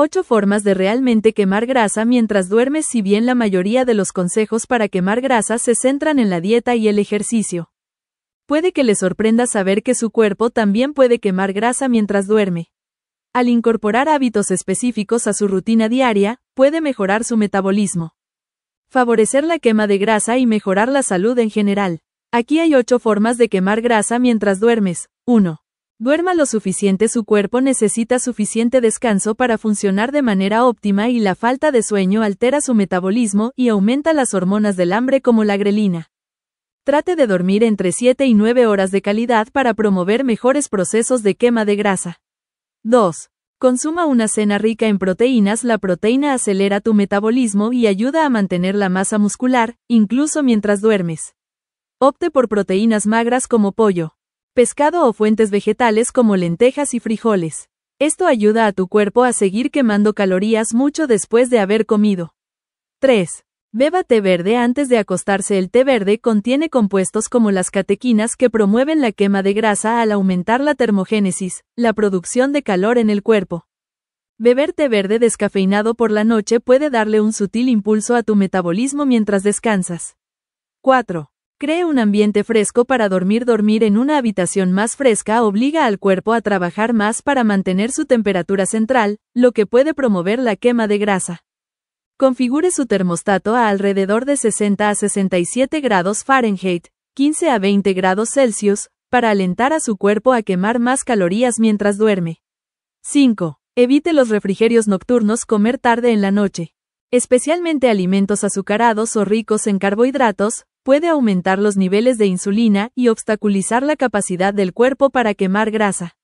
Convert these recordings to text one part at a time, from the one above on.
8 formas de realmente quemar grasa mientras duermes Si bien la mayoría de los consejos para quemar grasa se centran en la dieta y el ejercicio. Puede que le sorprenda saber que su cuerpo también puede quemar grasa mientras duerme. Al incorporar hábitos específicos a su rutina diaria, puede mejorar su metabolismo. Favorecer la quema de grasa y mejorar la salud en general. Aquí hay 8 formas de quemar grasa mientras duermes. 1. Duerma lo suficiente su cuerpo necesita suficiente descanso para funcionar de manera óptima y la falta de sueño altera su metabolismo y aumenta las hormonas del hambre como la grelina. Trate de dormir entre 7 y 9 horas de calidad para promover mejores procesos de quema de grasa. 2. Consuma una cena rica en proteínas. La proteína acelera tu metabolismo y ayuda a mantener la masa muscular, incluso mientras duermes. Opte por proteínas magras como pollo, pescado o fuentes vegetales como lentejas y frijoles. Esto ayuda a tu cuerpo a seguir quemando calorías mucho después de haber comido. 3. Beba té verde antes de acostarse. El té verde contiene compuestos como las catequinas que promueven la quema de grasa al aumentar la termogénesis, la producción de calor en el cuerpo. Beber té verde descafeinado por la noche puede darle un sutil impulso a tu metabolismo mientras descansas. 4. Cree un ambiente fresco para dormir. Dormir en una habitación más fresca obliga al cuerpo a trabajar más para mantener su temperatura central, lo que puede promover la quema de grasa. Configure su termostato a alrededor de 60 a 67 grados Fahrenheit, 15 a 20 grados Celsius, para alentar a su cuerpo a quemar más calorías mientras duerme. 5. Evite los refrigerios nocturnos comer tarde en la noche. Especialmente alimentos azucarados o ricos en carbohidratos, puede aumentar los niveles de insulina y obstaculizar la capacidad del cuerpo para quemar grasa.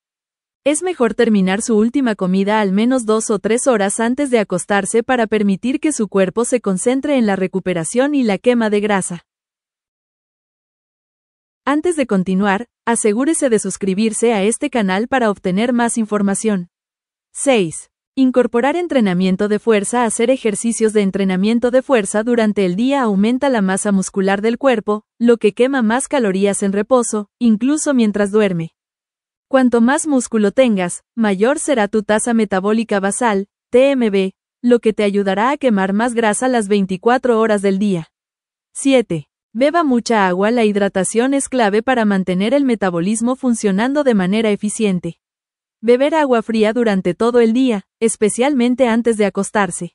Es mejor terminar su última comida al menos dos o tres horas antes de acostarse para permitir que su cuerpo se concentre en la recuperación y la quema de grasa. Antes de continuar, asegúrese de suscribirse a este canal para obtener más información. 6. Incorporar entrenamiento de fuerza Hacer ejercicios de entrenamiento de fuerza durante el día aumenta la masa muscular del cuerpo, lo que quema más calorías en reposo, incluso mientras duerme. Cuanto más músculo tengas, mayor será tu tasa metabólica basal, TMB, lo que te ayudará a quemar más grasa las 24 horas del día. 7. Beba mucha agua La hidratación es clave para mantener el metabolismo funcionando de manera eficiente. Beber agua fría durante todo el día, especialmente antes de acostarse.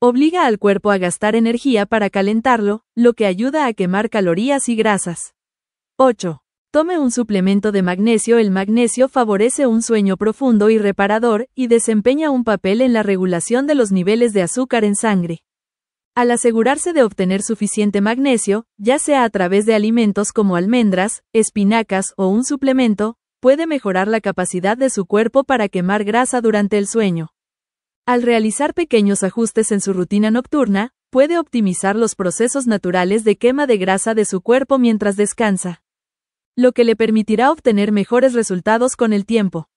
Obliga al cuerpo a gastar energía para calentarlo, lo que ayuda a quemar calorías y grasas. 8. Tome un suplemento de magnesio. El magnesio favorece un sueño profundo y reparador y desempeña un papel en la regulación de los niveles de azúcar en sangre. Al asegurarse de obtener suficiente magnesio, ya sea a través de alimentos como almendras, espinacas o un suplemento, puede mejorar la capacidad de su cuerpo para quemar grasa durante el sueño. Al realizar pequeños ajustes en su rutina nocturna, puede optimizar los procesos naturales de quema de grasa de su cuerpo mientras descansa, lo que le permitirá obtener mejores resultados con el tiempo.